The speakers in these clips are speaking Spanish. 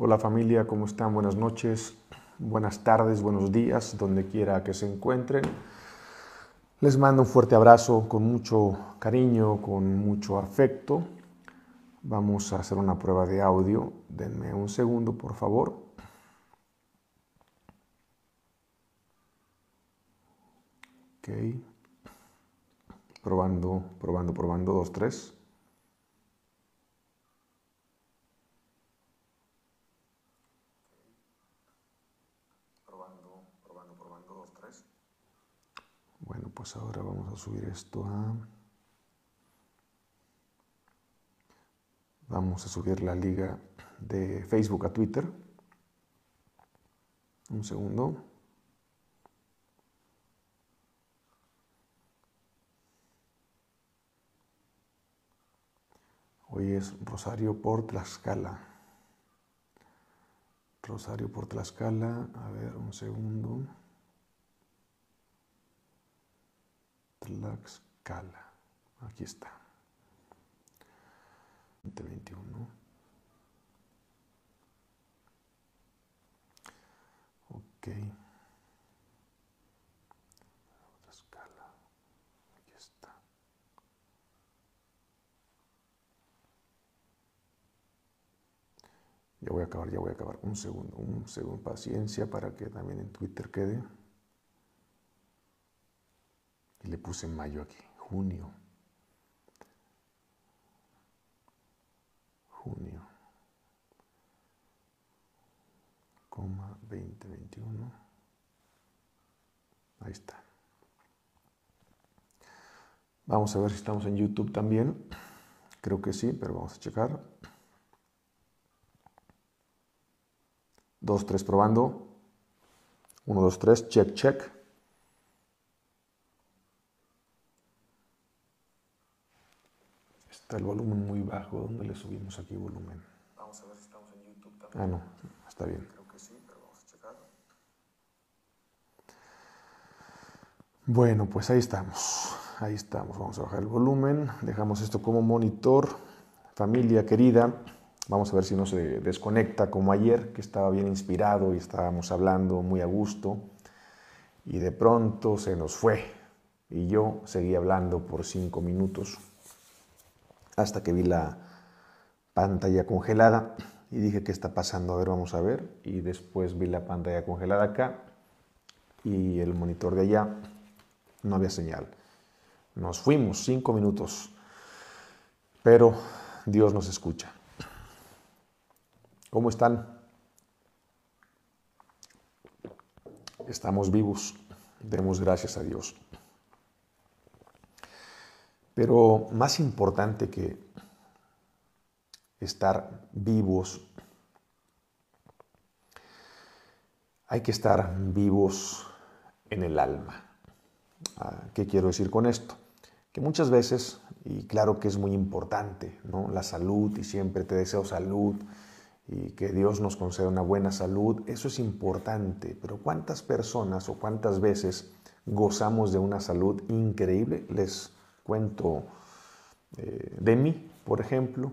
Hola familia, ¿cómo están? Buenas noches, buenas tardes, buenos días, donde quiera que se encuentren. Les mando un fuerte abrazo con mucho cariño, con mucho afecto. Vamos a hacer una prueba de audio. Denme un segundo, por favor. Ok. Probando, probando, probando. Dos, tres. Bueno, pues ahora vamos a subir esto a... Vamos a subir la liga de Facebook a Twitter. Un segundo. Hoy es Rosario por Tlaxcala. Rosario por Tlaxcala. A ver, un segundo. la escala, Aquí está. 2021. Ok. escala, Aquí está. Ya voy a acabar, ya voy a acabar. Un segundo, un segundo. Paciencia para que también en Twitter quede. Y le puse mayo aquí, junio. Junio. Coma 2021. Ahí está. Vamos a ver si estamos en YouTube también. Creo que sí, pero vamos a checar. Dos, tres, probando. Uno, dos, tres, check, check. Está el volumen muy bajo. ¿Dónde le subimos aquí volumen? Vamos a ver si estamos en YouTube también. Ah, no. Está bien. Creo que sí, pero vamos a checar. Bueno, pues ahí estamos. Ahí estamos. Vamos a bajar el volumen. Dejamos esto como monitor. Familia querida. Vamos a ver si no se desconecta como ayer, que estaba bien inspirado y estábamos hablando muy a gusto. Y de pronto se nos fue. Y yo seguí hablando por cinco minutos hasta que vi la pantalla congelada y dije, ¿qué está pasando? A ver, vamos a ver. Y después vi la pantalla congelada acá y el monitor de allá. No había señal. Nos fuimos cinco minutos, pero Dios nos escucha. ¿Cómo están? Estamos vivos. Demos gracias a Dios. Pero más importante que estar vivos, hay que estar vivos en el alma. Ah, ¿Qué quiero decir con esto? Que muchas veces, y claro que es muy importante, ¿no? La salud, y siempre te deseo salud, y que Dios nos conceda una buena salud, eso es importante, pero ¿cuántas personas o cuántas veces gozamos de una salud increíble? Les cuento eh, de mí, por ejemplo.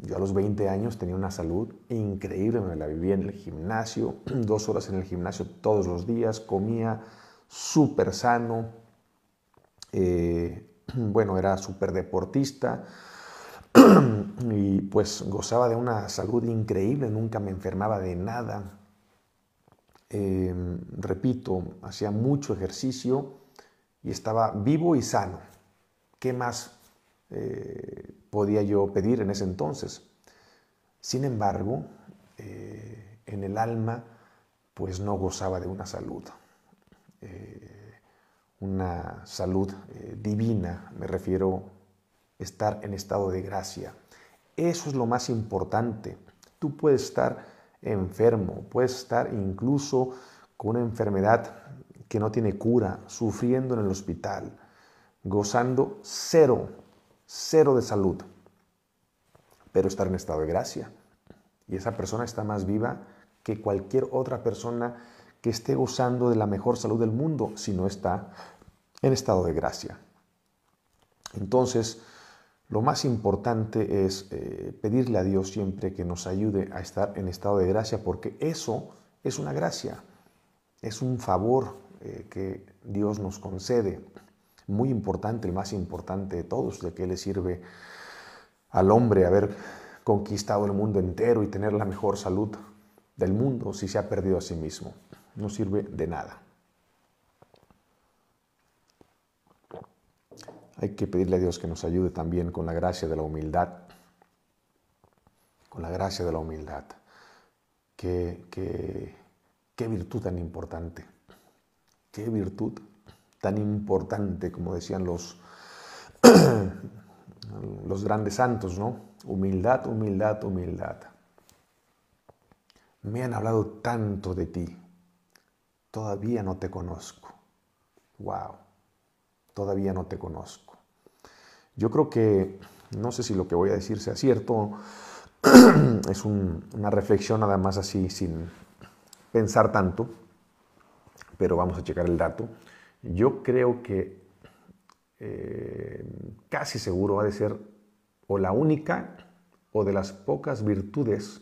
Yo a los 20 años tenía una salud increíble, me la vivía en el gimnasio, dos horas en el gimnasio todos los días, comía súper sano, eh, bueno, era súper deportista y pues gozaba de una salud increíble, nunca me enfermaba de nada. Em, repito, hacía mucho ejercicio y estaba vivo y sano. ¿Qué más eh, podía yo pedir en ese entonces? Sin embargo, eh, en el alma, pues no gozaba de una salud, eh, una salud divina, me refiero estar en estado de gracia. Eso es lo más importante. Tú puedes estar enfermo, puedes estar incluso con una enfermedad que no tiene cura, sufriendo en el hospital, gozando cero, cero de salud, pero estar en estado de gracia. Y esa persona está más viva que cualquier otra persona que esté gozando de la mejor salud del mundo si no está en estado de gracia. Entonces, lo más importante es eh, pedirle a Dios siempre que nos ayude a estar en estado de gracia, porque eso es una gracia, es un favor eh, que Dios nos concede muy importante, el más importante de todos, de qué le sirve al hombre haber conquistado el mundo entero y tener la mejor salud del mundo si se ha perdido a sí mismo. No sirve de nada. Hay que pedirle a Dios que nos ayude también con la gracia de la humildad, con la gracia de la humildad. Qué, qué, qué virtud tan importante, qué virtud tan importante, como decían los, los grandes santos, ¿no? Humildad, humildad, humildad. Me han hablado tanto de ti. Todavía no te conozco. Wow. Todavía no te conozco. Yo creo que, no sé si lo que voy a decir sea cierto, es una reflexión nada más así sin pensar tanto, pero vamos a checar el dato. Yo creo que eh, casi seguro ha de ser o la única o de las pocas virtudes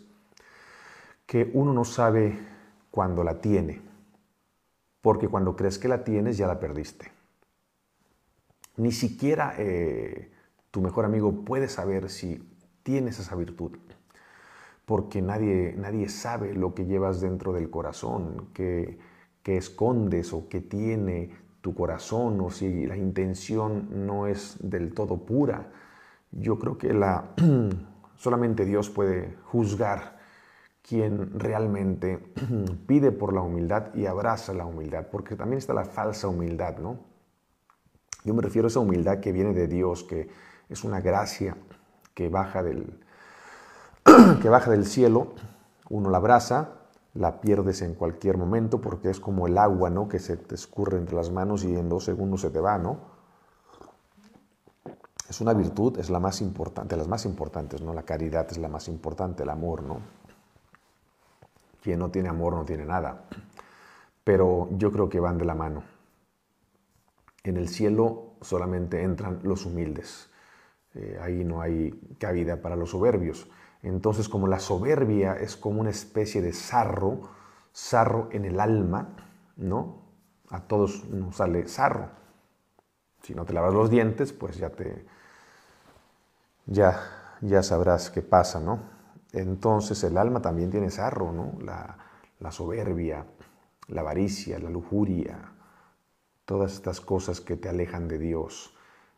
que uno no sabe cuando la tiene, porque cuando crees que la tienes ya la perdiste. Ni siquiera eh, tu mejor amigo puede saber si tienes esa virtud, porque nadie, sabe lo que llevas dentro del corazón, que, que escondes o que tiene tu corazón o si la intención no es del todo pura. Yo creo que la, solamente Dios puede juzgar quien realmente pide por la humildad y abraza la humildad, porque también está la falsa humildad, ¿no? Yo me refiero a esa humildad que viene de Dios, que es una gracia que baja del, que baja del cielo, uno la abraza, la pierdes en cualquier momento porque es como el agua, ¿no? Que se te escurre entre las manos y en dos segundos se te va, ¿no? Es una virtud, es la más importante, de las más importantes, ¿no? La caridad es la más importante, el amor, ¿no? Quien no tiene amor no tiene nada. Pero yo creo que van de la mano. En el cielo solamente entran los humildes. Eh, ahí no hay cabida para los soberbios. Entonces, como la soberbia es como una especie de sarro, sarro en el alma, ¿no? A todos nos sale sarro. Si no te lavas los dientes, pues ya te ya ya sabrás qué pasa, ¿no? Entonces, el alma también tiene sarro, ¿no? la soberbia, la avaricia, la lujuria, todas estas cosas que te alejan de Dios.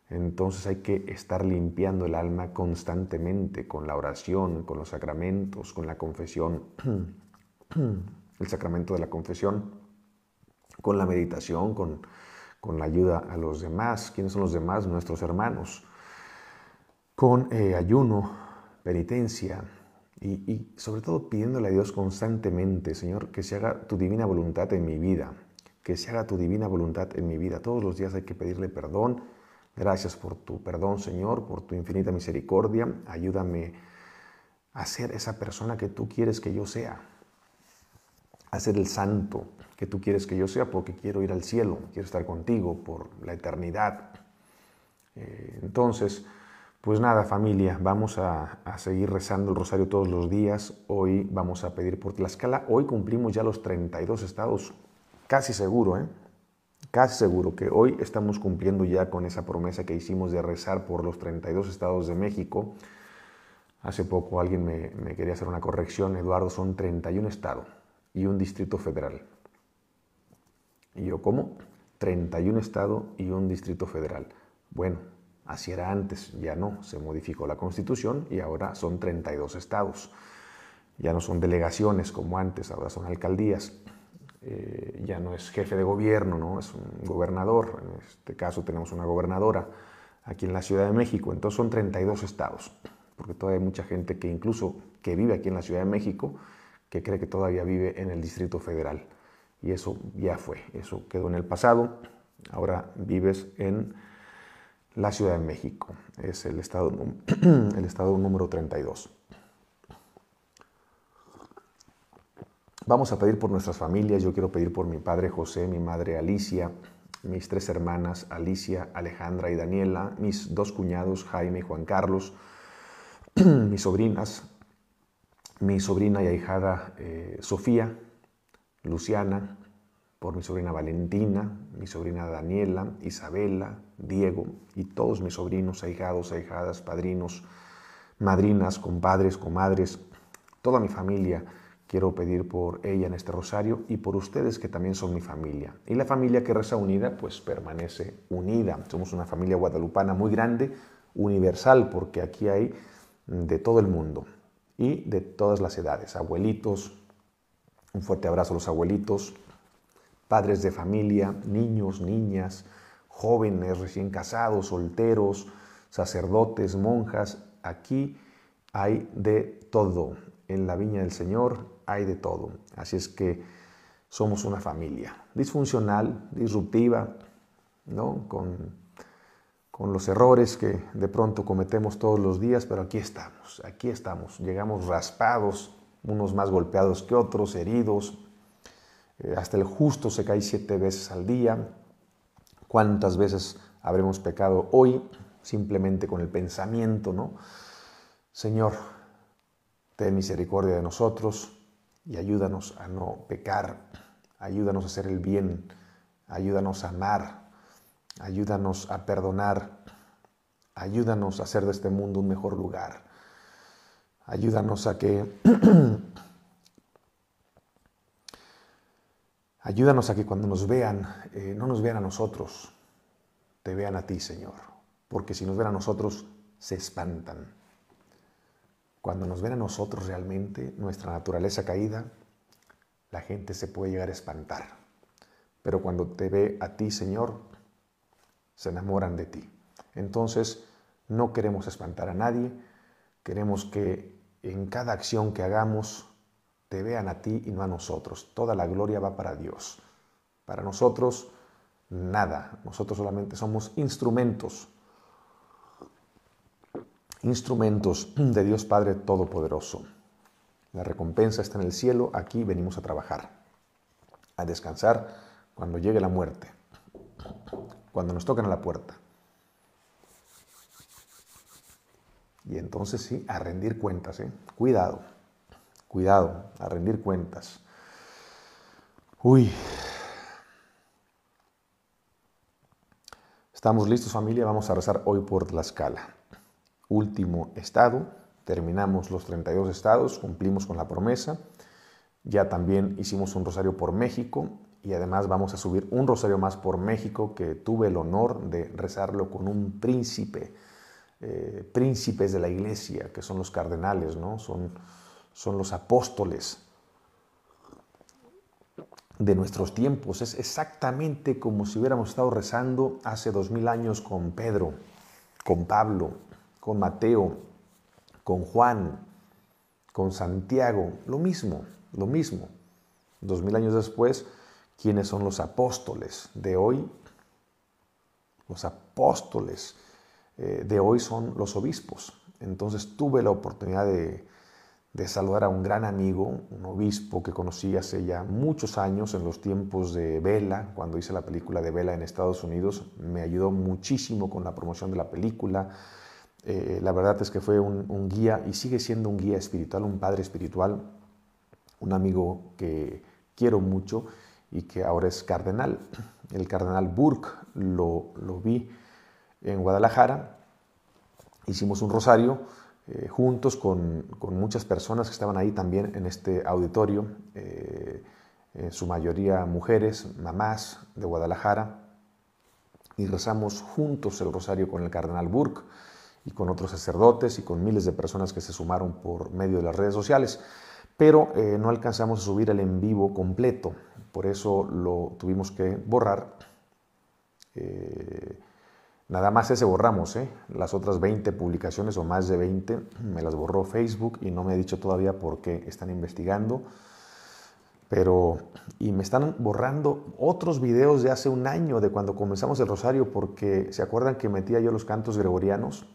Entonces hay que estar limpiando el alma constantemente con la oración, con los sacramentos, con la confesión, el sacramento de la confesión, con la meditación, con, con la ayuda a los demás. ¿Quiénes son los demás? Nuestros hermanos. Con eh, ayuno, penitencia y sobre todo pidiéndole a Dios constantemente, Señor, que se haga tu divina voluntad en mi vida, que se haga tu divina voluntad en mi vida. Todos los días hay que pedirle perdón Gracias por tu perdón, Señor, por tu infinita misericordia. Ayúdame a ser esa persona que tú quieres que yo sea, a ser el santo que tú quieres que yo sea, porque quiero ir al cielo, quiero estar contigo por la eternidad. Eh, entonces, pues nada, familia, vamos a, seguir rezando el rosario todos los días. Hoy vamos a pedir por Tlaxcala. Hoy cumplimos ya los 32 estados, casi seguro, ¿eh? casi seguro que hoy estamos cumpliendo ya con esa promesa que hicimos de rezar por los 32 estados de México. Hace poco alguien me, quería hacer una corrección, Eduardo, son 31 estados y un distrito federal. ¿Y yo cómo? 31 estados y un distrito federal. Bueno, así era antes, ya no, se modificó la constitución y ahora son 32 estados. Ya no son delegaciones como antes, ahora son alcaldías. Eh, ya no es jefe de gobierno, ¿no? es un gobernador. En este caso tenemos una gobernadora aquí en la Ciudad de México. Entonces son 32 estados, porque todavía hay mucha gente que incluso que vive aquí en la Ciudad de México, que cree que todavía vive en el Distrito Federal. Y eso ya fue, eso quedó en el pasado. Ahora vives en la Ciudad de México. Es el estado, el estado número 32. Vamos a pedir por nuestras familias. Yo quiero pedir por mi padre José, mi madre Alicia, mis tres hermanas Alicia, Alejandra y Daniela, mis dos cuñados Jaime y Juan Carlos, mis sobrinas, mi sobrina y ahijada eh, Sofía, Luciana, por mi sobrina Valentina, mi sobrina Daniela, Isabela, Diego y todos mis sobrinos, ahijados, ahijadas, padrinos, madrinas, compadres, comadres, toda mi familia Quiero pedir por ella en este rosario y por ustedes que también son mi familia. Y la familia que reza unida, pues permanece unida. Somos una familia guadalupana muy grande, universal, porque aquí hay de todo el mundo y de todas las edades. Abuelitos, un fuerte abrazo a los abuelitos, padres de familia, niños, niñas, jóvenes, recién casados, solteros, sacerdotes, monjas. Aquí hay de todo en la viña del Señor hay de todo. Así es que somos una familia disfuncional, disruptiva, ¿no? Con, los errores que de pronto cometemos todos los días, pero aquí estamos, aquí estamos. Llegamos raspados, unos más golpeados que otros, heridos. Eh, hasta el justo se cae siete veces al día. ¿Cuántas veces habremos pecado hoy simplemente con el pensamiento, no? Señor, ten misericordia de nosotros, y ayúdanos a no pecar, ayúdanos a hacer el bien, ayúdanos a amar, ayúdanos a perdonar, ayúdanos a hacer de este mundo un mejor lugar, ayúdanos a que... ayúdanos a que cuando nos vean, eh, no nos vean a nosotros, te vean a ti, Señor, porque si nos ven a nosotros, se espantan. Cuando nos ven a nosotros realmente, nuestra naturaleza caída, la gente se puede llegar a espantar. Pero cuando te ve a ti, Señor, se enamoran de ti. Entonces, no queremos espantar a nadie, queremos que en cada acción que hagamos te vean a ti y no a nosotros. Toda la gloria va para Dios. Para nosotros, nada. Nosotros solamente somos instrumentos instrumentos de Dios Padre Todopoderoso. La recompensa está en el cielo, aquí venimos a trabajar, a descansar cuando llegue la muerte, cuando nos toquen a la puerta. Y entonces sí, a rendir cuentas, ¿eh? Cuidado, cuidado, a rendir cuentas. Uy. Estamos listos familia, vamos a rezar hoy por la escala último estado. Terminamos los 32 estados, cumplimos con la promesa. Ya también hicimos un rosario por México y además vamos a subir un rosario más por México que tuve el honor de rezarlo con un príncipe, eh, príncipes de la iglesia, que son los cardenales, ¿no? son, son los apóstoles de nuestros tiempos. Es exactamente como si hubiéramos estado rezando hace dos mil años con Pedro, con Pablo, con Mateo, con Juan, con Santiago, lo mismo, lo mismo. Dos mil años después, ¿quiénes son los apóstoles de hoy? Los apóstoles eh, de hoy son los obispos. Entonces tuve la oportunidad de, de saludar a un gran amigo, un obispo que conocí hace ya muchos años en los tiempos de Vela, cuando hice la película de Vela en Estados Unidos, me ayudó muchísimo con la promoción de la película, eh, la verdad es que fue un, guía y sigue siendo un guía espiritual, un padre espiritual, un amigo que quiero mucho y que ahora es cardenal. El cardenal Burke lo, vi en Guadalajara. Hicimos un rosario eh, juntos con, muchas personas que estaban ahí también en este auditorio, en eh, su mayoría mujeres, mamás de Guadalajara, y rezamos juntos el rosario con el cardenal Burke y con otros sacerdotes y con miles de personas que se sumaron por medio de las redes sociales. Pero eh, no alcanzamos a subir el en vivo completo, por eso lo tuvimos que borrar. Eh, nada más ese borramos, ¿eh? las otras 20 publicaciones o más de 20 me las borró Facebook y no me ha dicho todavía por qué están investigando pero y me están borrando otros videos de hace un año de cuando comenzamos el rosario porque se acuerdan que metía yo los cantos gregorianos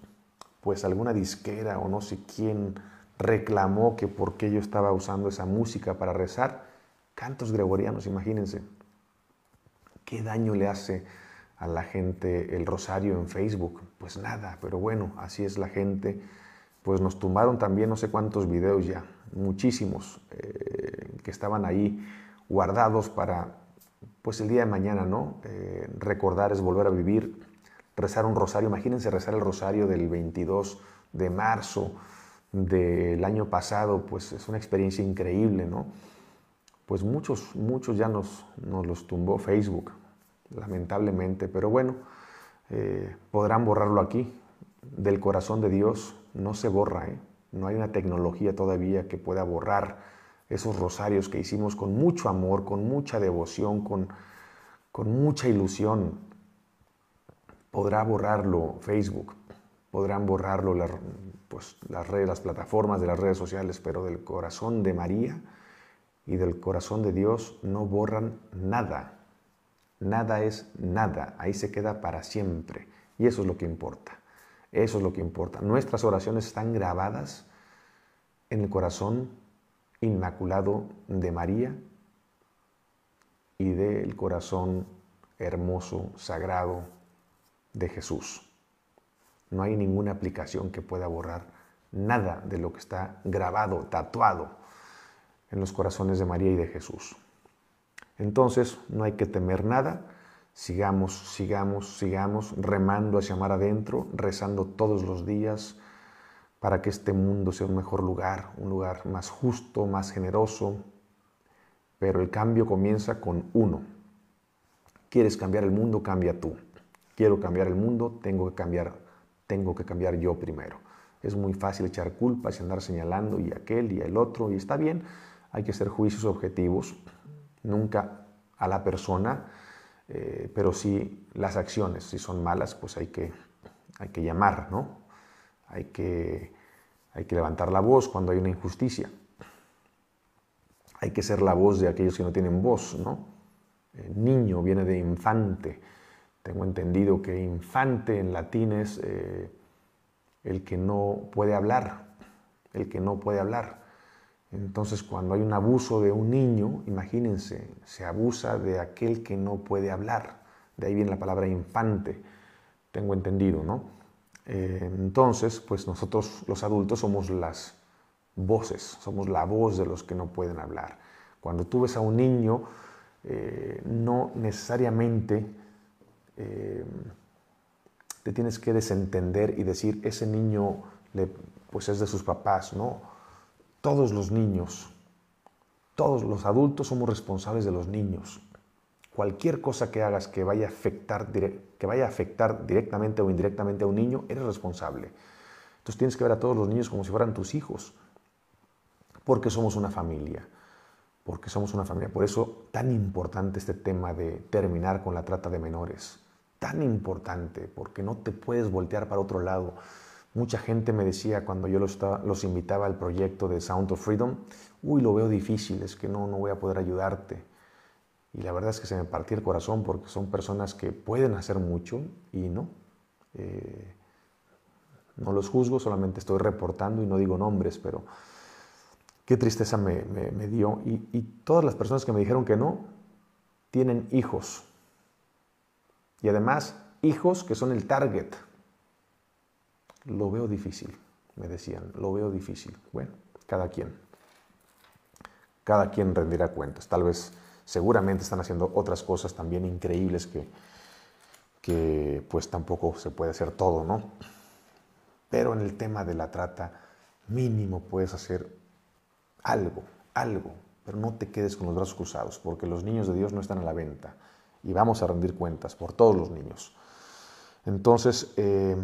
pues alguna disquera o no sé quién reclamó que por qué yo estaba usando esa música para rezar. Cantos gregorianos, imagínense. ¿Qué daño le hace a la gente el rosario en Facebook? Pues nada, pero bueno, así es la gente. Pues nos tumbaron también no sé cuántos videos ya, muchísimos, eh, que estaban ahí guardados para, pues el día de mañana, ¿no? Eh, recordar es volver a vivir rezar un rosario. Imagínense rezar el rosario del 22 de marzo del año pasado, pues es una experiencia increíble, ¿no? Pues muchos, muchos ya nos, nos los tumbó Facebook, lamentablemente, pero bueno, eh, podrán borrarlo aquí. Del corazón de Dios no se borra, ¿eh? no hay una tecnología todavía que pueda borrar esos rosarios que hicimos con mucho amor, con mucha devoción, con, con mucha ilusión podrá borrarlo Facebook, podrán borrarlo pues, las redes, las plataformas de las redes sociales, pero del corazón de María y del corazón de Dios no borran nada. Nada es nada, ahí se queda para siempre. Y eso es lo que importa, eso es lo que importa. Nuestras oraciones están grabadas en el corazón inmaculado de María y del corazón hermoso, sagrado de Jesús. No hay ninguna aplicación que pueda borrar nada de lo que está grabado, tatuado en los corazones de María y de Jesús. Entonces, no hay que temer nada. Sigamos, sigamos, sigamos remando hacia mar adentro, rezando todos los días para que este mundo sea un mejor lugar, un lugar más justo, más generoso. Pero el cambio comienza con uno. ¿Quieres cambiar el mundo? Cambia tú quiero cambiar el mundo, tengo que cambiar, tengo que cambiar yo primero. Es muy fácil echar culpas y andar señalando y aquel y el otro, y está bien, hay que hacer juicios objetivos, nunca a la persona, eh, pero sí las acciones, si son malas, pues hay que, llamar, ¿no? Hay que, levantar la voz cuando hay una injusticia. Hay que ser la voz de aquellos que no tienen voz, ¿no? niño viene de infante tengo entendido que infante en latín es eh, el que no puede hablar, el que no puede hablar. Entonces, cuando hay un abuso de un niño, imagínense, se abusa de aquel que no puede hablar. De ahí viene la palabra infante, tengo entendido, ¿no? Eh, entonces, pues nosotros los adultos somos las voces, somos la voz de los que no pueden hablar. Cuando tú ves a un niño, eh, no necesariamente Em, te tienes que desentender y decir, ese niño le, pues es de sus papás, ¿no? Todos los niños, todos los adultos somos responsables de los niños. Cualquier cosa que hagas que vaya a afectar, que vaya a afectar directamente o indirectamente a un niño, eres responsable. Entonces tienes que ver a todos los niños como si fueran tus hijos, porque somos una familia porque somos una familia. Por eso tan importante este tema de terminar con la trata de menores tan importante porque no te puedes voltear para otro lado. Mucha gente me decía cuando yo los, los, invitaba al proyecto de Sound of Freedom, uy, lo veo difícil, es que no, no voy a poder ayudarte. Y la verdad es que se me partió el corazón porque son personas que pueden hacer mucho y no. Eh, no los juzgo, solamente estoy reportando y no digo nombres, pero qué tristeza me, dio. Y, y todas las personas que me dijeron que no tienen hijos y además, hijos que son el target. Lo veo difícil, me decían, lo veo difícil. Bueno, cada quien. Cada quien rendirá cuentas. Tal vez, seguramente están haciendo otras cosas también increíbles que, que pues tampoco se puede hacer todo, ¿no? Pero en el tema de la trata, mínimo puedes hacer algo, algo, pero no te quedes con los brazos cruzados, porque los niños de Dios no están a la venta y vamos a rendir cuentas por todos los niños. Entonces, eh,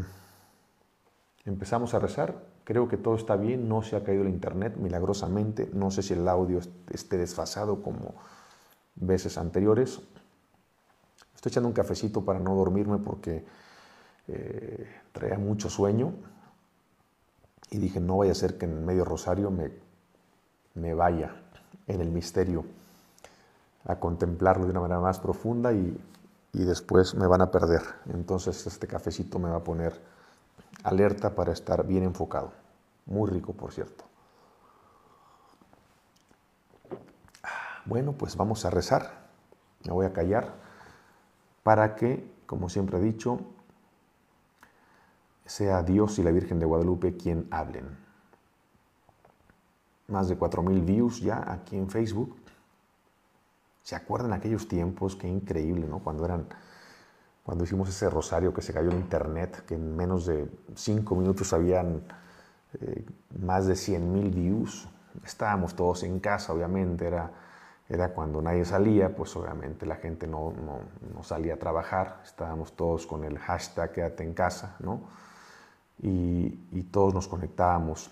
empezamos a rezar. Creo que todo está bien, no se ha caído el internet milagrosamente. No sé si el audio esté desfasado como veces anteriores. Estoy echando un cafecito para no dormirme porque eh, traía mucho sueño. Y dije, no vaya a ser que en medio rosario me, me vaya en el misterio a contemplarlo de una manera más profunda y, y después me van a perder. Entonces este cafecito me va a poner alerta para estar bien enfocado. Muy rico, por cierto. Bueno, pues vamos a rezar. Me voy a callar para que, como siempre he dicho, sea Dios y la Virgen de Guadalupe quien hablen. Más de 4.000 views ya aquí en Facebook. ¿Se acuerdan aquellos tiempos? Qué increíble, ¿no? Cuando eran cuando hicimos ese rosario que se cayó en internet, que en menos de cinco minutos habían eh, más de 100.000 views. Estábamos todos en casa, obviamente, era, era cuando nadie salía, pues obviamente la gente no, salía a trabajar, estábamos todos con el hashtag quédate en casa, ¿no? Y, todos nos conectábamos.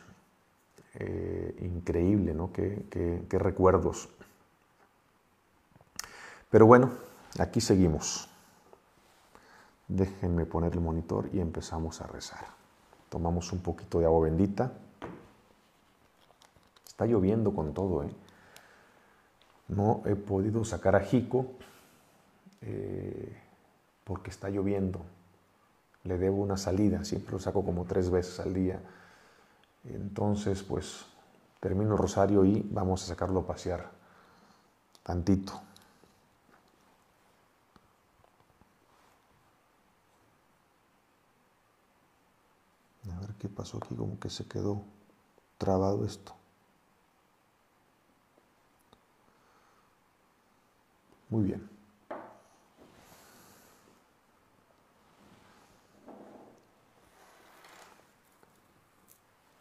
Eh, increíble, ¿no? Qué, qué, qué recuerdos. Pero bueno, aquí seguimos. Déjenme poner el monitor y empezamos a rezar. Tomamos un poquito de agua bendita. Está lloviendo con todo, ¿eh? No he podido sacar a Jico eh, porque está lloviendo. Le debo una salida, siempre lo saco como tres veces al día. Entonces, pues termino el rosario y vamos a sacarlo a pasear tantito. A ver qué pasó aquí, como que se quedó trabado esto. Muy bien.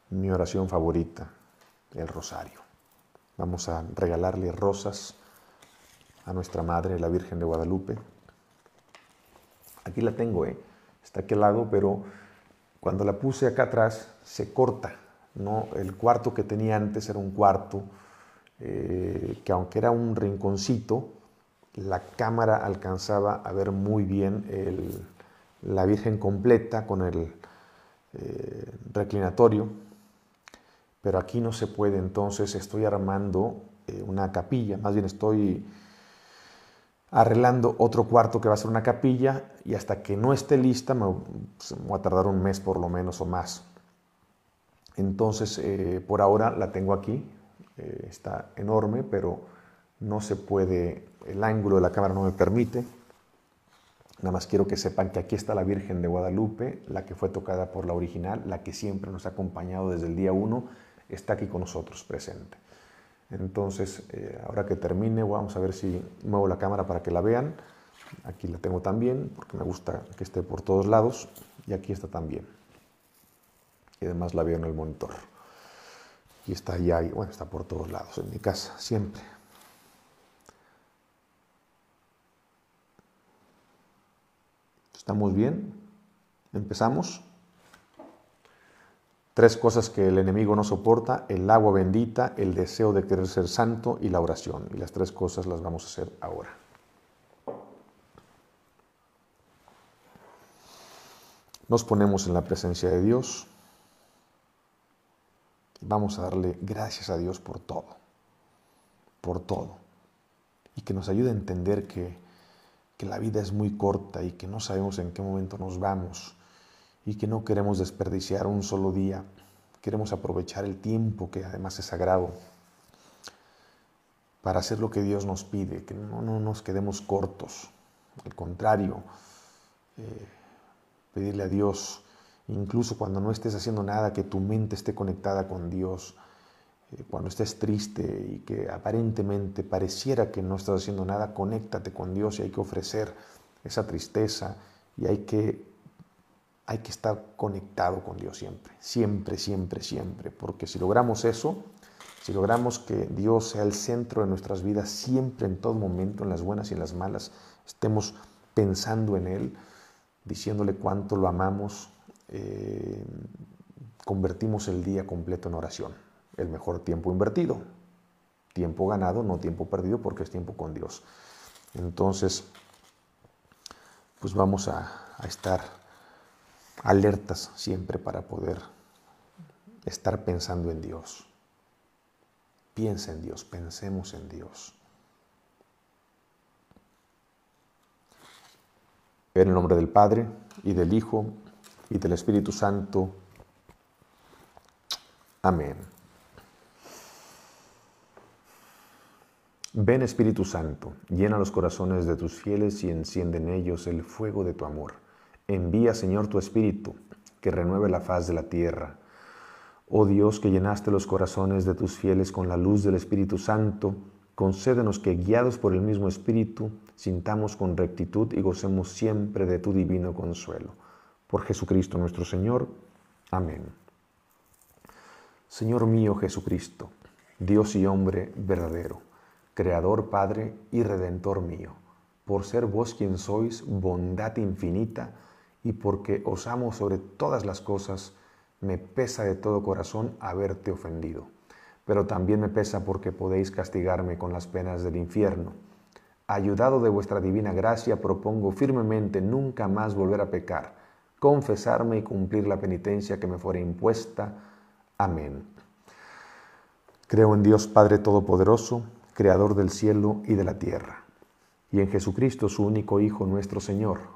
Mi oración favorita, el rosario. Vamos a regalarle rosas a nuestra Madre, la Virgen de Guadalupe. Aquí la tengo, ¿eh? está aquí al lado, pero cuando la puse acá atrás, se corta. ¿no? El cuarto que tenía antes era un cuarto eh, que aunque era un rinconcito, la cámara alcanzaba a ver muy bien la Virgen completa con el eh, reclinatorio, pero aquí no se puede, entonces estoy armando eh, una capilla, más bien estoy arreglando otro cuarto que va a ser una capilla y hasta que no esté lista me, a tardar un mes por lo menos o más. Entonces, eh, por ahora la tengo aquí, eh, está enorme, pero no se puede, el ángulo de la cámara no me permite. Nada más quiero que sepan que aquí está la Virgen de Guadalupe, la que fue tocada por la original, la que siempre nos ha acompañado desde el día 1, está aquí con nosotros presente. Entonces, eh, ahora que termine, vamos a ver si muevo la cámara para que la vean. Aquí la tengo también, porque me gusta que esté por todos lados. Y aquí está también. Y además la veo en el monitor. Y está ahí bueno, está por todos lados, en mi casa, siempre. Estamos bien. Empezamos. Tres cosas que el enemigo no soporta, el agua bendita, el deseo de querer ser santo y la oración. Y las tres cosas las vamos a hacer ahora. Nos ponemos en la presencia de Dios. y Vamos a darle gracias a Dios por todo, por todo. Y que nos ayude a entender que, que la vida es muy corta y que no sabemos en qué momento nos vamos y que no queremos desperdiciar un solo día. Queremos aprovechar el tiempo que además es sagrado para hacer lo que Dios nos pide, que no, nos quedemos cortos. Al contrario, eh, pedirle a Dios, incluso cuando no estés haciendo nada, que tu mente esté conectada con Dios, eh, cuando estés triste y que aparentemente pareciera que no estás haciendo nada, conéctate con Dios y hay que ofrecer esa tristeza y hay que hay que estar conectado con Dios siempre, siempre, siempre, siempre, porque si logramos eso, si logramos que Dios sea el centro de nuestras vidas siempre, en todo momento, en las buenas y en las malas, estemos pensando en Él, diciéndole cuánto lo amamos, eh, convertimos el día completo en oración, el mejor tiempo invertido, tiempo ganado, no tiempo perdido, porque es tiempo con Dios. Entonces, pues vamos a, a estar alertas siempre para poder estar pensando en Dios. Piensa en Dios, pensemos en Dios. En el nombre del Padre y del Hijo y del Espíritu Santo. Amén. Ven Espíritu Santo, llena los corazones de tus fieles y enciende en ellos el fuego de tu amor. Envía, Señor, tu Espíritu, que renueve la faz de la tierra. Oh Dios, que llenaste los corazones de tus fieles con la luz del Espíritu Santo, concédenos que, guiados por el mismo Espíritu, sintamos con rectitud y gocemos siempre de tu divino consuelo. Por Jesucristo nuestro Señor. Amén. Señor mío Jesucristo, Dios y hombre verdadero, Creador, Padre y Redentor mío, por ser vos quien sois, bondad infinita, y porque os amo sobre todas las cosas, me pesa de todo corazón haberte ofendido. Pero también me pesa porque podéis castigarme con las penas del infierno. Ayudado de vuestra divina gracia, propongo firmemente nunca más volver a pecar, confesarme y cumplir la penitencia que me fuera impuesta. Amén. Creo en Dios Padre Todopoderoso, Creador del cielo y de la tierra, y en Jesucristo, su único Hijo, nuestro Señor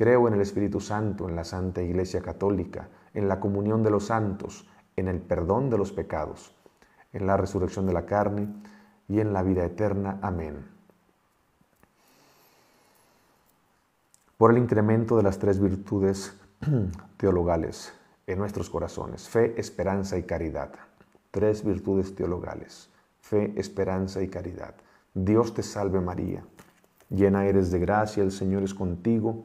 Creo en el Espíritu Santo, en la Santa Iglesia Católica, en la comunión de los santos, en el perdón de los pecados, en la resurrección de la carne y en la vida eterna. Amén. Por el incremento de las tres virtudes teologales en nuestros corazones, fe, esperanza y caridad. Tres virtudes teologales, fe, esperanza y caridad. Dios te salve María, llena eres de gracia, el Señor es contigo.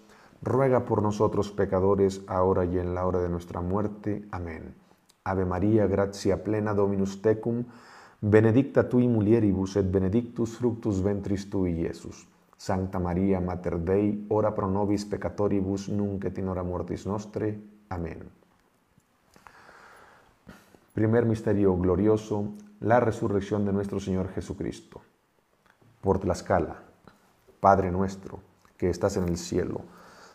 ruega por nosotros pecadores, ahora y en la hora de nuestra muerte. Amén. Ave María, gracia plena Dominus tecum, benedicta tui mulieribus et benedictus fructus ventris tui, Iesus. Santa María, Mater Dei, ora pro nobis peccatoribus, nunc et in hora mortis nostre. Amén. Primer misterio glorioso, la resurrección de nuestro Señor Jesucristo. Por Tlaxcala, Padre nuestro, que estás en el cielo,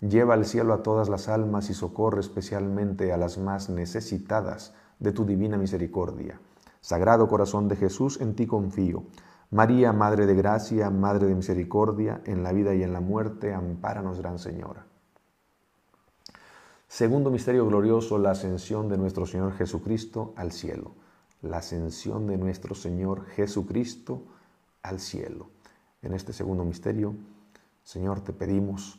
Lleva al cielo a todas las almas y socorre especialmente a las más necesitadas de tu divina misericordia. Sagrado corazón de Jesús, en ti confío. María, Madre de Gracia, Madre de Misericordia, en la vida y en la muerte, ampáranos, Gran Señora. Segundo misterio glorioso, la ascensión de nuestro Señor Jesucristo al cielo. La ascensión de nuestro Señor Jesucristo al cielo. En este segundo misterio, Señor, te pedimos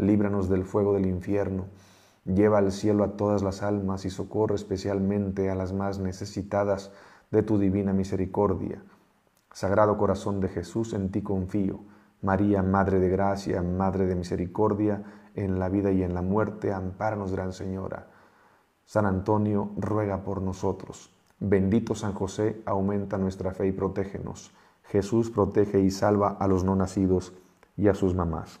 líbranos del fuego del infierno. Lleva al cielo a todas las almas y socorre especialmente a las más necesitadas de tu divina misericordia. Sagrado Corazón de Jesús, en ti confío. María, Madre de Gracia, Madre de Misericordia, en la vida y en la muerte, ampáranos, Gran Señora. San Antonio, ruega por nosotros. Bendito San José, aumenta nuestra fe y protégenos. Jesús protege y salva a los no nacidos y a sus mamás.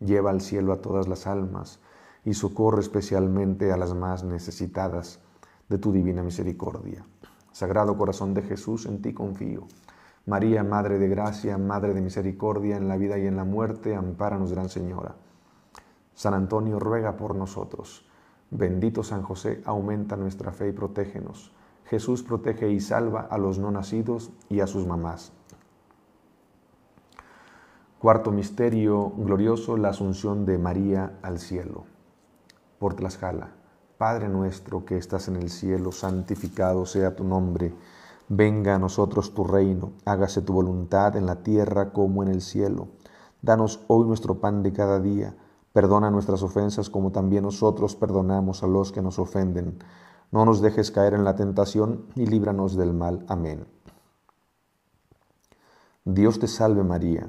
lleva al cielo a todas las almas y socorre especialmente a las más necesitadas de tu divina misericordia. Sagrado corazón de Jesús, en ti confío. María, Madre de Gracia, Madre de Misericordia, en la vida y en la muerte, amparanos, Gran Señora. San Antonio ruega por nosotros. Bendito San José, aumenta nuestra fe y protégenos. Jesús protege y salva a los no nacidos y a sus mamás. Cuarto misterio glorioso, la asunción de María al cielo. Por Tlaxcala, Padre nuestro que estás en el cielo, santificado sea tu nombre. Venga a nosotros tu reino, hágase tu voluntad en la tierra como en el cielo. Danos hoy nuestro pan de cada día. Perdona nuestras ofensas como también nosotros perdonamos a los que nos ofenden. No nos dejes caer en la tentación y líbranos del mal. Amén. Dios te salve María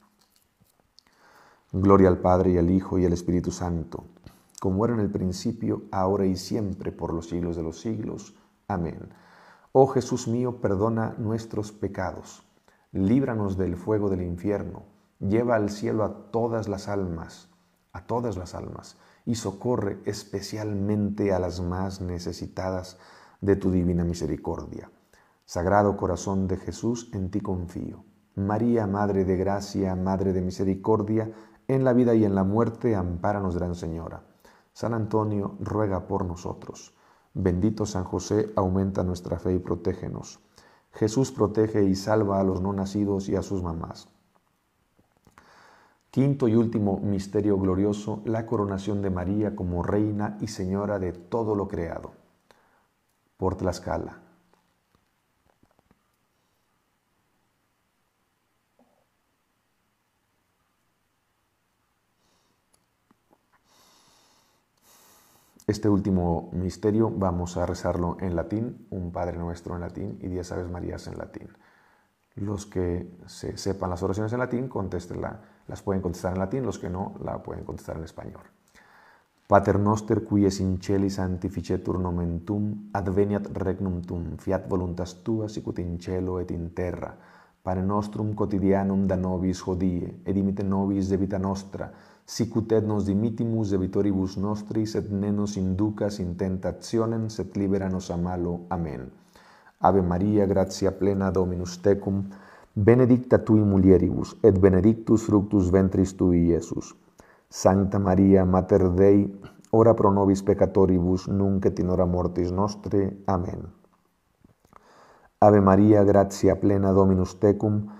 Gloria al Padre y al Hijo y al Espíritu Santo, como era en el principio, ahora y siempre, por los siglos de los siglos. Amén. Oh Jesús mío, perdona nuestros pecados, líbranos del fuego del infierno, lleva al cielo a todas las almas, a todas las almas, y socorre especialmente a las más necesitadas de tu divina misericordia. Sagrado corazón de Jesús, en ti confío. María, Madre de Gracia, Madre de Misericordia, en la vida y en la muerte, ampáranos, Gran Señora. San Antonio ruega por nosotros. Bendito San José, aumenta nuestra fe y protégenos. Jesús protege y salva a los no nacidos y a sus mamás. Quinto y último misterio glorioso, la coronación de María como reina y señora de todo lo creado. Por Tlaxcala. Este último misterio vamos a rezarlo en latín, un Padre Nuestro en latín y diez Aves Marías en latín. Los que sepan las oraciones en latín, contéstenla, las pueden contestar en latín, los que no, la pueden contestar en español. Pater noster qui es in celi sanctificetur nomen tuum, adveniat regnum tuum, fiat voluntas tua sicut in cielo et in terra. Pane nostrum quotidianum da nobis hodie, et dimite nobis debita nostra, sicut et nos dimitimus debitoribus nostris, et ne nos inducas in tentationem, sed libera nos a malo. Amen. Ave Maria, gratia plena Dominus tecum, benedicta tui mulieribus, et benedictus fructus ventris tui, Iesus. Sancta Maria, Mater Dei, ora pro nobis peccatoribus, nunc et in hora mortis nostre. Amen. Ave Maria, gratia plena Dominus tecum, benedicta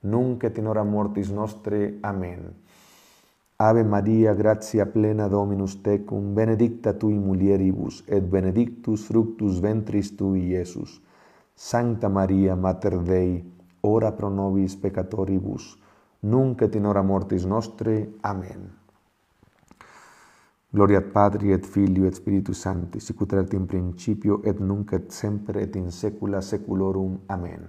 nunc et in hora mortis nostre. Amen. Ave Maria, gratia plena Dominus tecum, benedicta tui mulieribus, et benedictus fructus ventris tui, Iesus. Sancta Maria, Mater Dei, ora pro nobis peccatoribus, nunc et in hora mortis nostre. Amen. Gloria Patri et Filio et Spiritus Sancti, sicut erat in principio et nunc et semper et in saecula saeculorum. Amen.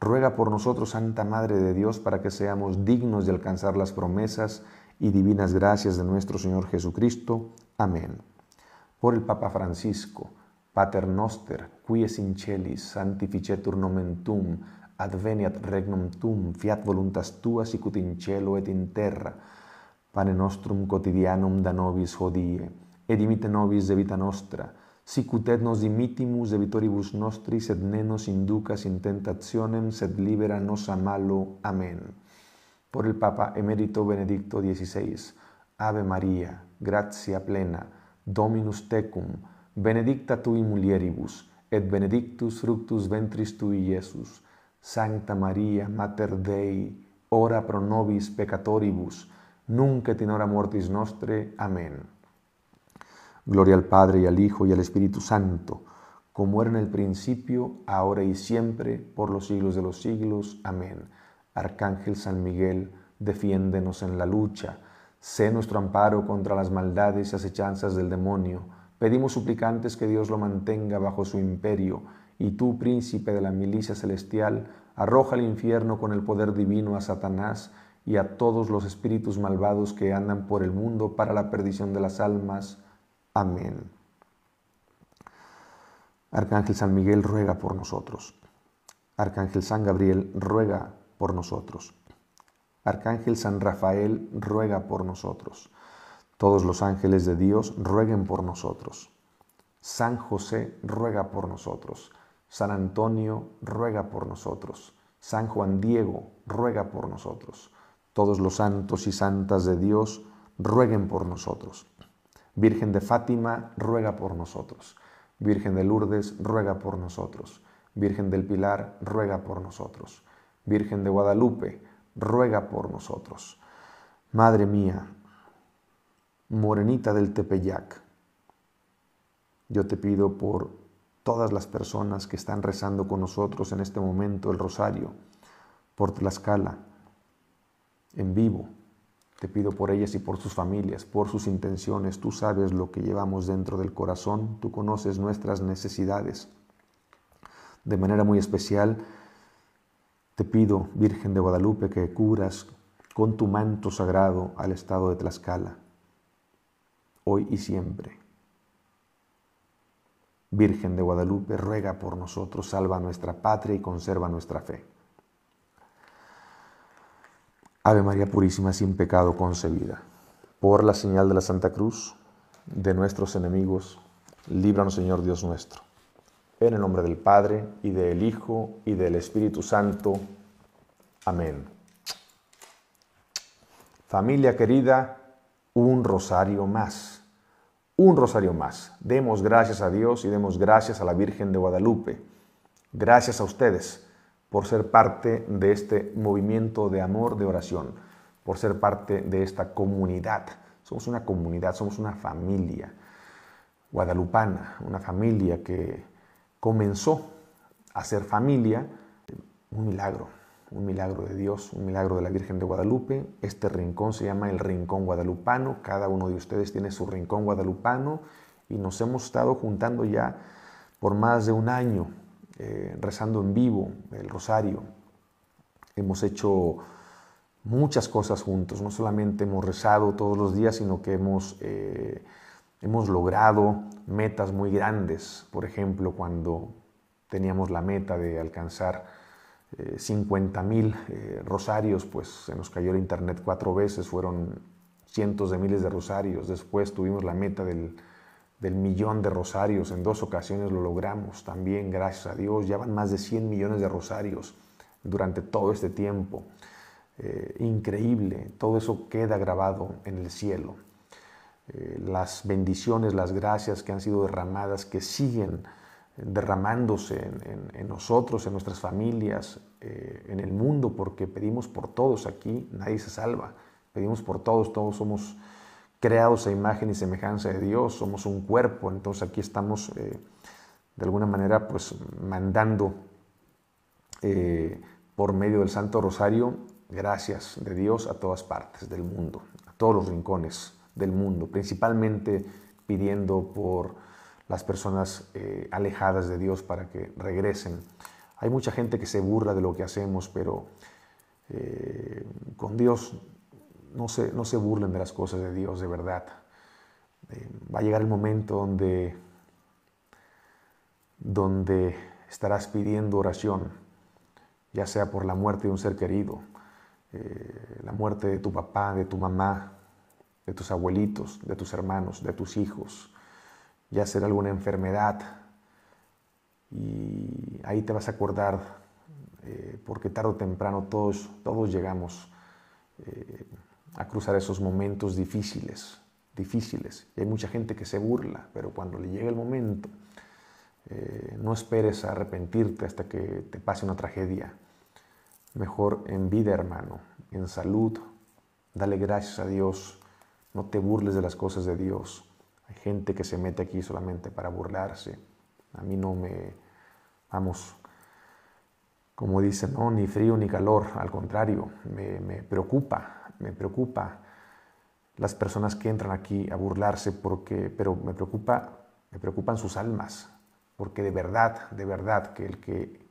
ruega por nosotros, Santa Madre de Dios, para que seamos dignos de alcanzar las promesas y divinas gracias de nuestro Señor Jesucristo. Amén. Por el Papa Francisco, Pater Noster, es in celis, santificetur nomen adveniat regnum tuum, fiat voluntas tua sicut in cielo et in terra. Pane nostrum quotidianum da nobis hodie, et nobis de vita nostra, sicut et nos dimittimus debitoribus nostris et ne nos inducas in tentationem sed libera nos a malo amen por el papa emerito benedicto 16 ave maria gratia plena dominus tecum benedicta tu in mulieribus et benedictus fructus ventris tui iesus sancta maria mater dei ora pro nobis peccatoribus nunc et in hora mortis nostre amen Gloria al Padre y al Hijo y al Espíritu Santo, como era en el principio, ahora y siempre, por los siglos de los siglos. Amén. Arcángel San Miguel, defiéndenos en la lucha. Sé nuestro amparo contra las maldades y acechanzas del demonio. Pedimos suplicantes que Dios lo mantenga bajo su imperio. Y tú, príncipe de la milicia celestial, arroja al infierno con el poder divino a Satanás y a todos los espíritus malvados que andan por el mundo para la perdición de las almas Amén. Arcángel San Miguel ruega por nosotros. Arcángel San Gabriel ruega por nosotros. Arcángel San Rafael ruega por nosotros. Todos los ángeles de Dios rueguen por nosotros. San José ruega por nosotros. San Antonio ruega por nosotros. San Juan Diego ruega por nosotros. Todos los santos y santas de Dios rueguen por nosotros. Virgen de Fátima, ruega por nosotros. Virgen de Lourdes, ruega por nosotros. Virgen del Pilar, ruega por nosotros. Virgen de Guadalupe, ruega por nosotros. Madre mía, morenita del Tepeyac, yo te pido por todas las personas que están rezando con nosotros en este momento el rosario, por Tlaxcala, en vivo, te pido por ellas y por sus familias, por sus intenciones. Tú sabes lo que llevamos dentro del corazón, tú conoces nuestras necesidades. De manera muy especial, te pido, Virgen de Guadalupe, que curas con tu manto sagrado al estado de Tlaxcala, hoy y siempre. Virgen de Guadalupe, ruega por nosotros, salva nuestra patria y conserva nuestra fe. Ave María Purísima sin pecado concebida. Por la señal de la Santa Cruz, de nuestros enemigos, líbranos Señor Dios nuestro. En el nombre del Padre, y del Hijo, y del Espíritu Santo. Amén. Familia querida, un rosario más. Un rosario más. Demos gracias a Dios y demos gracias a la Virgen de Guadalupe. Gracias a ustedes por ser parte de este movimiento de amor, de oración, por ser parte de esta comunidad. Somos una comunidad, somos una familia guadalupana, una familia que comenzó a ser familia, un milagro, un milagro de Dios, un milagro de la Virgen de Guadalupe. Este rincón se llama el Rincón Guadalupano, cada uno de ustedes tiene su Rincón Guadalupano y nos hemos estado juntando ya por más de un año eh, rezando en vivo, el rosario. Hemos hecho muchas cosas juntos, no solamente hemos rezado todos los días, sino que hemos, eh, hemos logrado metas muy grandes. Por ejemplo, cuando teníamos la meta de alcanzar 50 eh, mil rosarios, pues se nos cayó el internet cuatro veces, fueron cientos de miles de rosarios. Después tuvimos la meta del del millón de rosarios. En dos ocasiones lo logramos también, gracias a Dios. Ya van más de 100 millones de rosarios durante todo este tiempo. Eh, increíble, todo eso queda grabado en el cielo. Eh, las bendiciones, las gracias que han sido derramadas, que siguen derramándose en, nosotros, en nuestras familias, eh, en el mundo, porque pedimos por todos aquí, nadie se salva, pedimos por todos, todos somos creados a imagen y semejanza de Dios, somos un cuerpo, entonces aquí estamos eh, de alguna manera pues mandando eh, por medio del Santo Rosario gracias de Dios a todas partes del mundo, a todos los rincones del mundo, principalmente pidiendo por las personas eh, alejadas de Dios para que regresen. Hay mucha gente que se burla de lo que hacemos, pero con Dios no se, burlen de las cosas de Dios, de verdad. Eh, va a llegar el momento donde, donde estarás pidiendo oración, ya sea por la muerte de un ser querido, eh, la muerte de tu papá, de tu mamá, de tus abuelitos, de tus hermanos, de tus hijos, ya será alguna enfermedad. Y ahí te vas a acordar, eh, porque tarde o temprano todos, todos llegamos a cruzar esos momentos difíciles, difíciles. Y hay mucha gente que se burla, pero cuando le llega el momento, eh, no esperes a arrepentirte hasta que te pase una tragedia. Mejor en vida, hermano, en salud, dale gracias a Dios, no te burles de las cosas de Dios. Hay gente que se mete aquí solamente para burlarse. A mí no me, vamos, como dicen, no, ni frío ni calor, al contrario, me preocupa me preocupa las personas que entran aquí a burlarse, porque, pero me, preocupa, me preocupan sus almas, porque de verdad, de verdad, que el que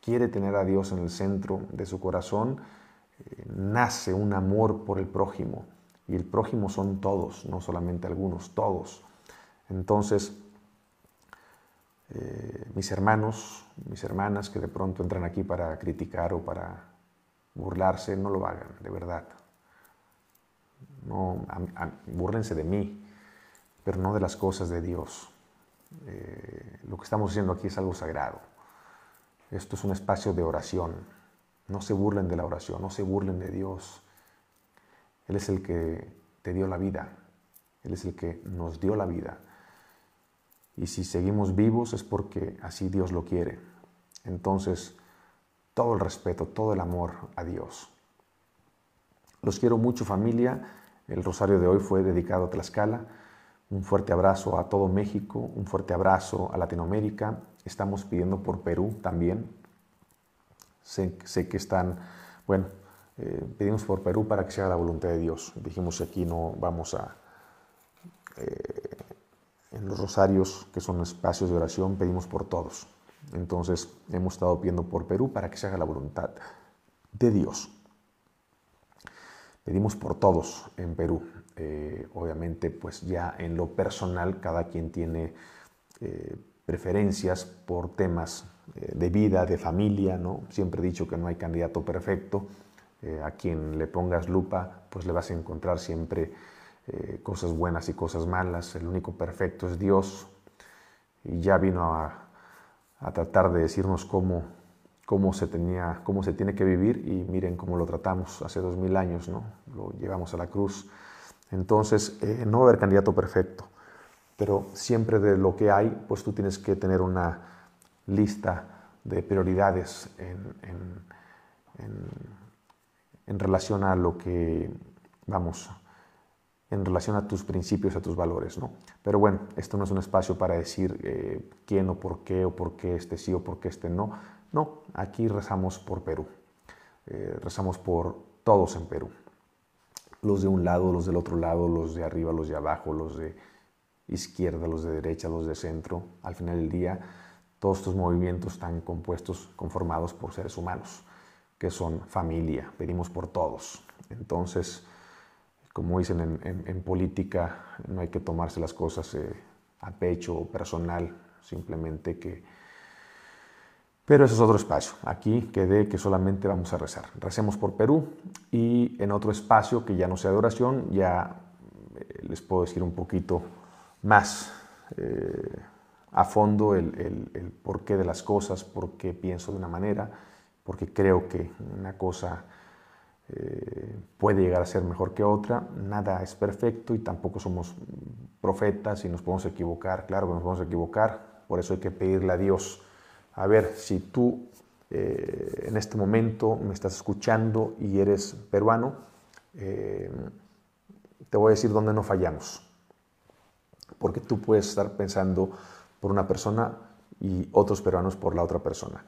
quiere tener a Dios en el centro de su corazón, eh, nace un amor por el prójimo. Y el prójimo son todos, no solamente algunos, todos. Entonces, eh, mis hermanos, mis hermanas que de pronto entran aquí para criticar o para burlarse, no lo hagan, de verdad. No, de mí, pero no de las cosas de Dios. Eh, lo que estamos haciendo aquí es algo sagrado. Esto es un espacio de oración. No se burlen de la oración, no se burlen de Dios. Él es el que te dio la vida. Él es el que nos dio la vida. Y si seguimos vivos es porque así Dios lo quiere. Entonces, todo el respeto, todo el amor a Dios. Los quiero mucho familia. El rosario de hoy fue dedicado a Tlaxcala. Un fuerte abrazo a todo México, un fuerte abrazo a Latinoamérica. Estamos pidiendo por Perú también. Sé, que están, bueno, eh, pedimos por Perú para que se haga la voluntad de Dios. Dijimos aquí no vamos a... Eh, en los rosarios, que son espacios de oración, pedimos por todos. Entonces hemos estado pidiendo por Perú para que se haga la voluntad de Dios. Pedimos por todos en Perú. Eh, obviamente, pues ya en lo personal, cada quien tiene eh, preferencias por temas eh, de vida, de familia, ¿no? Siempre he dicho que no hay candidato perfecto. a quien le pongas lupa, pues le vas a encontrar siempre cosas buenas y cosas malas. El único perfecto es Dios. Y ya vino a tratar de decirnos cómo cómo se, tenía, cómo se tiene que vivir y miren cómo lo tratamos hace dos mil años, ¿no? Lo llevamos a la cruz. Entonces, eh, no va a haber candidato perfecto, pero siempre de lo que hay, pues tú tienes que tener una lista de prioridades en, en, en, relación a lo que, vamos, en relación a tus principios, a tus valores, ¿no? Pero bueno, esto no es un espacio para decir eh, quién o por qué o por qué este sí o por qué este no no, aquí rezamos por Perú. Eh, rezamos por todos en Perú. Los de un lado, los del otro lado, los de arriba, los de abajo, los de izquierda, los de derecha, los de centro. Al final del día, todos estos movimientos están compuestos, conformados por seres humanos, que son familia. Pedimos por todos. Entonces, como dicen en, política, no hay que tomarse las cosas eh, a pecho o personal, simplemente que pero ese es otro espacio. Aquí quedé que solamente vamos a rezar. Recemos por Perú y en otro espacio que ya no sea de oración, ya eh, les puedo decir un poquito más eh, a fondo el, porqué de las cosas, por qué pienso de una manera, porque creo que una cosa eh, puede llegar a ser mejor que otra. Nada es perfecto y tampoco somos profetas y nos podemos equivocar. Claro que nos podemos equivocar, por eso hay que pedirle a Dios a ver si tú eh, en este momento me estás escuchando y eres peruano, eh, te voy a decir dónde no fallamos. Porque tú puedes estar pensando por una persona y otros peruanos por la otra persona.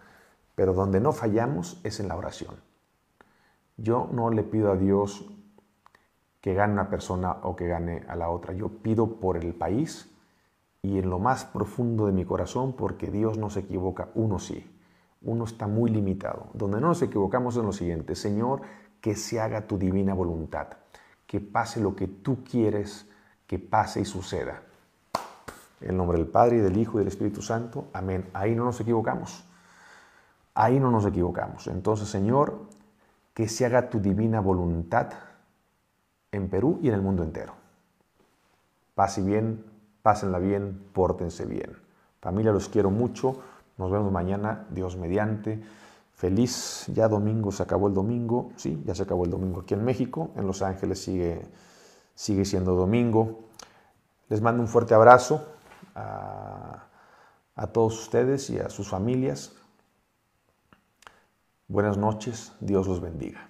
Pero donde no fallamos es en la oración. Yo no le pido a Dios que gane una persona o que gane a la otra. Yo pido por el país, y en lo más profundo de mi corazón, porque Dios no se equivoca, uno sí, uno está muy limitado. Donde no nos equivocamos en lo siguiente, Señor, que se haga tu divina voluntad, que pase lo que tú quieres que pase y suceda. En el nombre del Padre, y del Hijo, y del Espíritu Santo, amén. Ahí no nos equivocamos, ahí no nos equivocamos. Entonces, Señor, que se haga tu divina voluntad en Perú y en el mundo entero. Paz y bien. Pásenla bien, pórtense bien. Familia, los quiero mucho. Nos vemos mañana, Dios mediante. Feliz, ya domingo, se acabó el domingo. Sí, ya se acabó el domingo aquí en México. En Los Ángeles sigue, sigue siendo domingo. Les mando un fuerte abrazo a, a todos ustedes y a sus familias. Buenas noches, Dios los bendiga.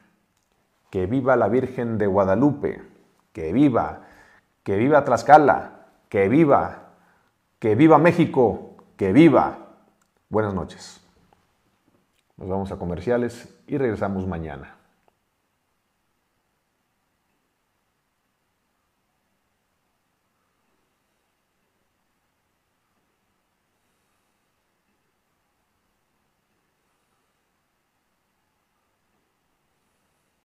Que viva la Virgen de Guadalupe, que viva, que viva Tlaxcala que viva, que viva México, que viva. Buenas noches. Nos vamos a comerciales y regresamos mañana.